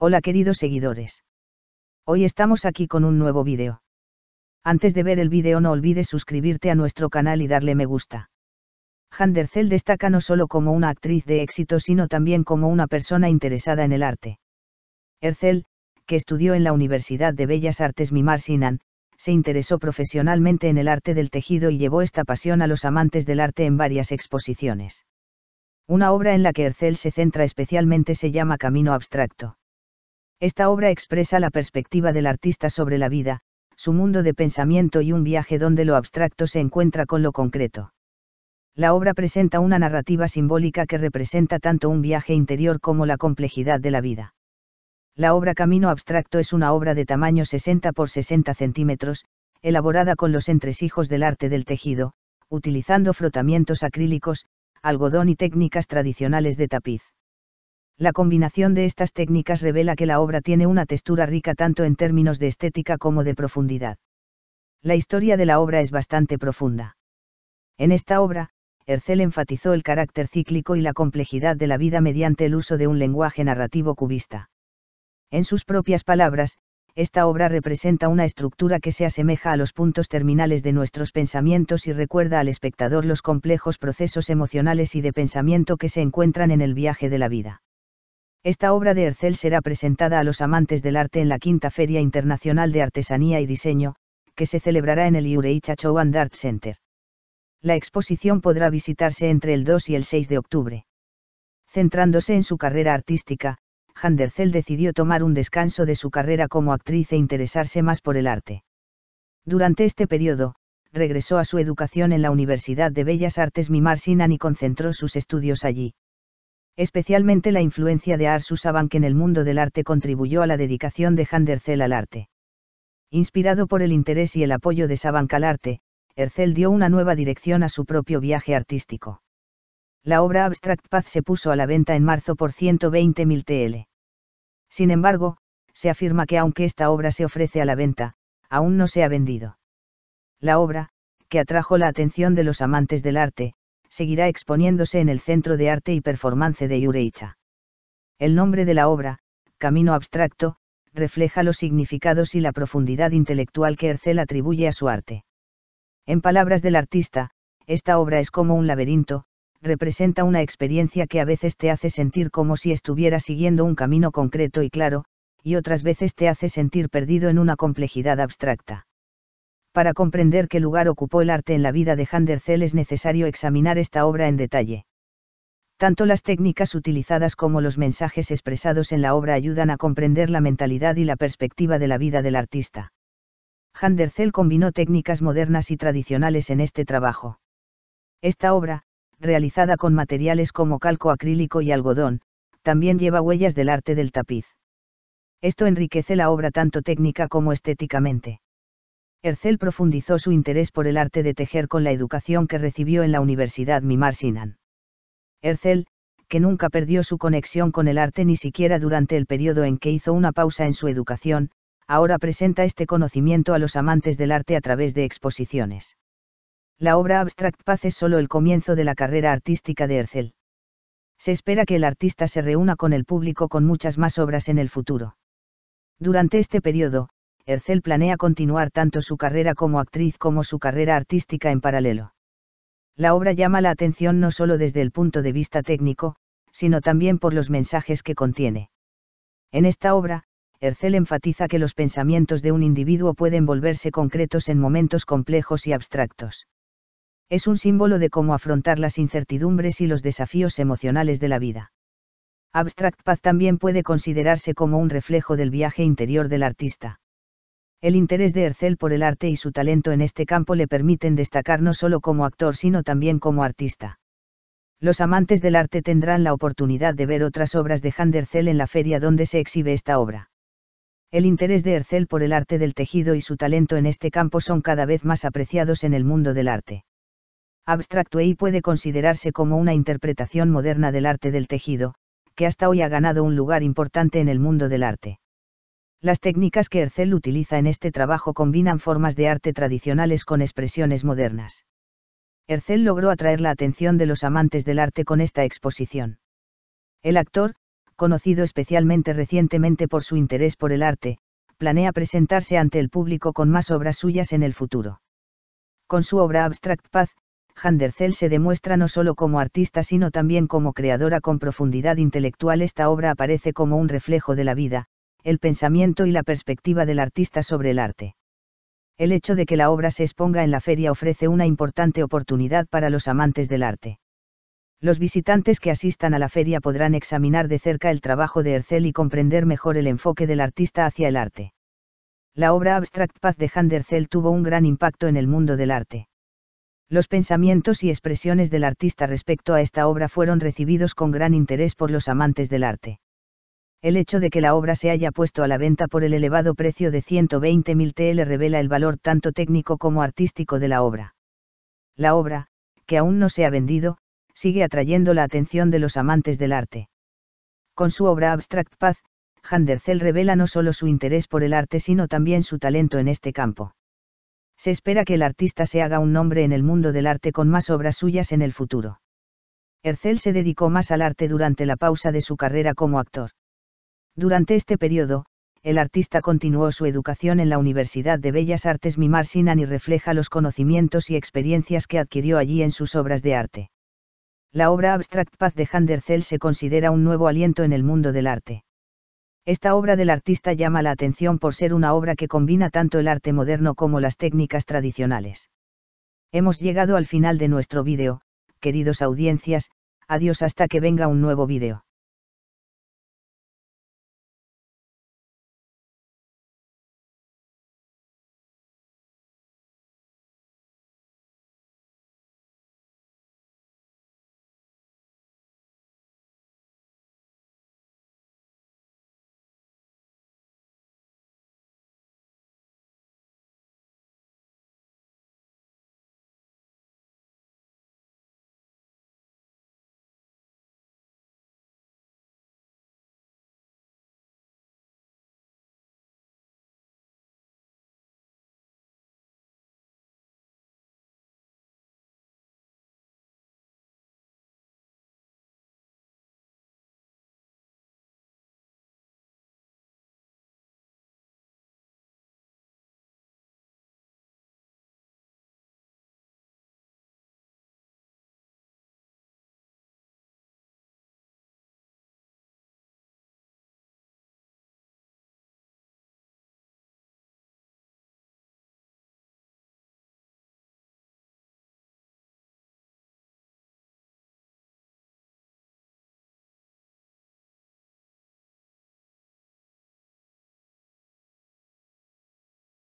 Hola queridos seguidores. Hoy estamos aquí con un nuevo vídeo. Antes de ver el vídeo no olvides suscribirte a nuestro canal y darle me gusta. Handercel destaca no solo como una actriz de éxito sino también como una persona interesada en el arte. Ercel, que estudió en la Universidad de Bellas Artes Mimar Sinan, se interesó profesionalmente en el arte del tejido y llevó esta pasión a los amantes del arte en varias exposiciones. Una obra en la que Ercel se centra especialmente se llama Camino Abstracto. Esta obra expresa la perspectiva del artista sobre la vida, su mundo de pensamiento y un viaje donde lo abstracto se encuentra con lo concreto. La obra presenta una narrativa simbólica que representa tanto un viaje interior como la complejidad de la vida. La obra Camino Abstracto es una obra de tamaño 60 por 60 centímetros, elaborada con los entresijos del arte del tejido, utilizando frotamientos acrílicos, algodón y técnicas tradicionales de tapiz la combinación de estas técnicas revela que la obra tiene una textura rica tanto en términos de estética como de profundidad. La historia de la obra es bastante profunda. En esta obra, Hercel enfatizó el carácter cíclico y la complejidad de la vida mediante el uso de un lenguaje narrativo cubista. En sus propias palabras, esta obra representa una estructura que se asemeja a los puntos terminales de nuestros pensamientos y recuerda al espectador los complejos procesos emocionales y de pensamiento que se encuentran en el viaje de la vida. Esta obra de Hercel será presentada a los amantes del arte en la Quinta Feria Internacional de Artesanía y Diseño, que se celebrará en el Iureicha Art Center. La exposición podrá visitarse entre el 2 y el 6 de octubre. Centrándose en su carrera artística, Handercel decidió tomar un descanso de su carrera como actriz e interesarse más por el arte. Durante este periodo, regresó a su educación en la Universidad de Bellas Artes Mimar Sinan y concentró sus estudios allí especialmente la influencia de Arsus que en el mundo del arte contribuyó a la dedicación de Handercel al arte. Inspirado por el interés y el apoyo de Saban al arte, Ercel dio una nueva dirección a su propio viaje artístico. La obra Abstract Path se puso a la venta en marzo por 120.000 TL. Sin embargo, se afirma que aunque esta obra se ofrece a la venta, aún no se ha vendido. La obra, que atrajo la atención de los amantes del arte, seguirá exponiéndose en el Centro de Arte y Performance de Yureicha. El nombre de la obra, Camino Abstracto, refleja los significados y la profundidad intelectual que Hercel atribuye a su arte. En palabras del artista, esta obra es como un laberinto, representa una experiencia que a veces te hace sentir como si estuvieras siguiendo un camino concreto y claro, y otras veces te hace sentir perdido en una complejidad abstracta. Para comprender qué lugar ocupó el arte en la vida de Handercel es necesario examinar esta obra en detalle. Tanto las técnicas utilizadas como los mensajes expresados en la obra ayudan a comprender la mentalidad y la perspectiva de la vida del artista. Handercel combinó técnicas modernas y tradicionales en este trabajo. Esta obra, realizada con materiales como calco acrílico y algodón, también lleva huellas del arte del tapiz. Esto enriquece la obra tanto técnica como estéticamente. Ercel profundizó su interés por el arte de tejer con la educación que recibió en la Universidad Mimar Sinan. Ercel, que nunca perdió su conexión con el arte ni siquiera durante el periodo en que hizo una pausa en su educación, ahora presenta este conocimiento a los amantes del arte a través de exposiciones. La obra Abstract Paz es solo el comienzo de la carrera artística de Ercel. Se espera que el artista se reúna con el público con muchas más obras en el futuro. Durante este periodo, Ercel planea continuar tanto su carrera como actriz como su carrera artística en paralelo. La obra llama la atención no solo desde el punto de vista técnico, sino también por los mensajes que contiene. En esta obra, Ercel enfatiza que los pensamientos de un individuo pueden volverse concretos en momentos complejos y abstractos. Es un símbolo de cómo afrontar las incertidumbres y los desafíos emocionales de la vida. Abstract Path también puede considerarse como un reflejo del viaje interior del artista. El interés de Hercel por el arte y su talento en este campo le permiten destacar no solo como actor sino también como artista. Los amantes del arte tendrán la oportunidad de ver otras obras de Hercel en la feria donde se exhibe esta obra. El interés de Hercel por el arte del tejido y su talento en este campo son cada vez más apreciados en el mundo del arte. Abstracto y puede considerarse como una interpretación moderna del arte del tejido, que hasta hoy ha ganado un lugar importante en el mundo del arte. Las técnicas que Ercel utiliza en este trabajo combinan formas de arte tradicionales con expresiones modernas. Ercel logró atraer la atención de los amantes del arte con esta exposición. El actor, conocido especialmente recientemente por su interés por el arte, planea presentarse ante el público con más obras suyas en el futuro. Con su obra Abstract Path, Handercel se demuestra no solo como artista sino también como creadora con profundidad intelectual. Esta obra aparece como un reflejo de la vida, el pensamiento y la perspectiva del artista sobre el arte. El hecho de que la obra se exponga en la feria ofrece una importante oportunidad para los amantes del arte. Los visitantes que asistan a la feria podrán examinar de cerca el trabajo de Hercel y comprender mejor el enfoque del artista hacia el arte. La obra Abstract Path de Hercel tuvo un gran impacto en el mundo del arte. Los pensamientos y expresiones del artista respecto a esta obra fueron recibidos con gran interés por los amantes del arte. El hecho de que la obra se haya puesto a la venta por el elevado precio de 120.000 TL revela el valor tanto técnico como artístico de la obra. La obra, que aún no se ha vendido, sigue atrayendo la atención de los amantes del arte. Con su obra Abstract Path, Handercel revela no solo su interés por el arte sino también su talento en este campo. Se espera que el artista se haga un nombre en el mundo del arte con más obras suyas en el futuro. Hercel se dedicó más al arte durante la pausa de su carrera como actor. Durante este periodo, el artista continuó su educación en la Universidad de Bellas Artes Mimar Sinan y refleja los conocimientos y experiencias que adquirió allí en sus obras de arte. La obra Abstract Path de Zell se considera un nuevo aliento en el mundo del arte. Esta obra del artista llama la atención por ser una obra que combina tanto el arte moderno como las técnicas tradicionales. Hemos llegado al final de nuestro vídeo, queridos audiencias, adiós hasta que venga un nuevo vídeo.